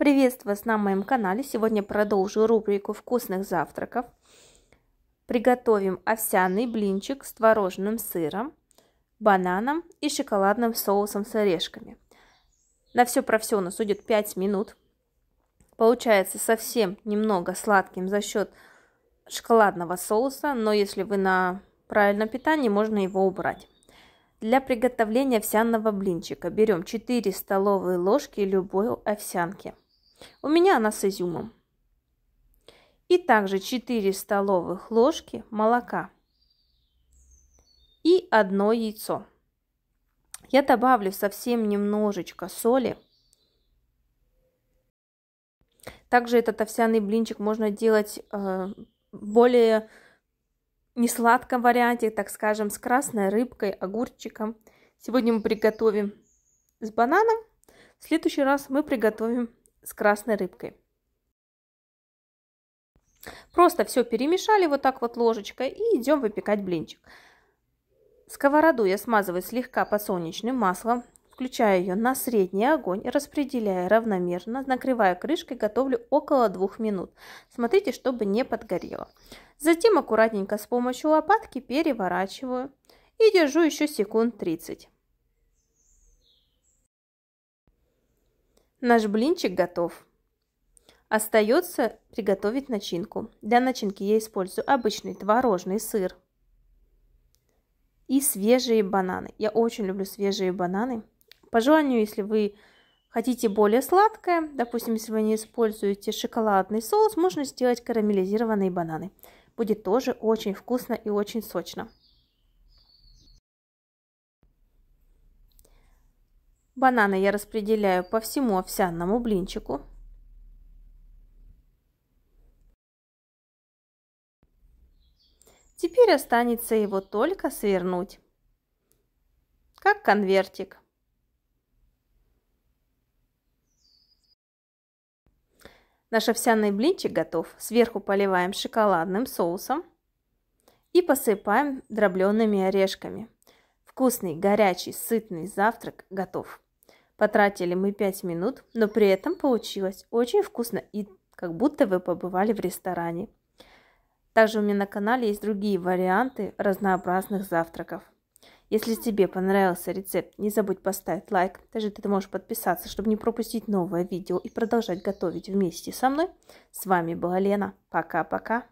Приветствую вас на моем канале. Сегодня продолжу рубрику вкусных завтраков. Приготовим овсяный блинчик с творожным сыром, бананом и шоколадным соусом с орешками. На все про все у нас уйдет 5 минут. Получается совсем немного сладким за счет шоколадного соуса, но если вы на правильном питании, можно его убрать. Для приготовления овсяного блинчика берем 4 столовые ложки любой овсянки. У меня она с изюмом. И также 4 столовых ложки молока и одно яйцо. Я добавлю совсем немножечко соли. Также этот овсяный блинчик можно делать э, более несладком варианте, так скажем, с красной рыбкой, огурчиком. Сегодня мы приготовим с бананом. В следующий раз мы приготовим с красной рыбкой. Просто все перемешали вот так вот ложечкой и идем выпекать блинчик. Сковороду я смазываю слегка подсолнечным маслом, включаю ее на средний огонь, распределяя равномерно, Накрываю крышкой, готовлю около двух минут. Смотрите, чтобы не подгорело. Затем аккуратненько с помощью лопатки переворачиваю и держу еще секунд 30. Наш блинчик готов. Остается приготовить начинку. Для начинки я использую обычный творожный сыр и свежие бананы. Я очень люблю свежие бананы. По желанию, если вы хотите более сладкое, допустим, если вы не используете шоколадный соус, можно сделать карамелизированные бананы. Будет тоже очень вкусно и очень сочно. Бананы я распределяю по всему овсяному блинчику. Теперь останется его только свернуть, как конвертик. Наш овсяный блинчик готов. Сверху поливаем шоколадным соусом и посыпаем дробленными орешками. Вкусный, горячий, сытный завтрак готов. Потратили мы 5 минут, но при этом получилось очень вкусно и как будто вы побывали в ресторане. Также у меня на канале есть другие варианты разнообразных завтраков. Если тебе понравился рецепт, не забудь поставить лайк. Также ты можешь подписаться, чтобы не пропустить новое видео и продолжать готовить вместе со мной. С вами была Лена. Пока-пока.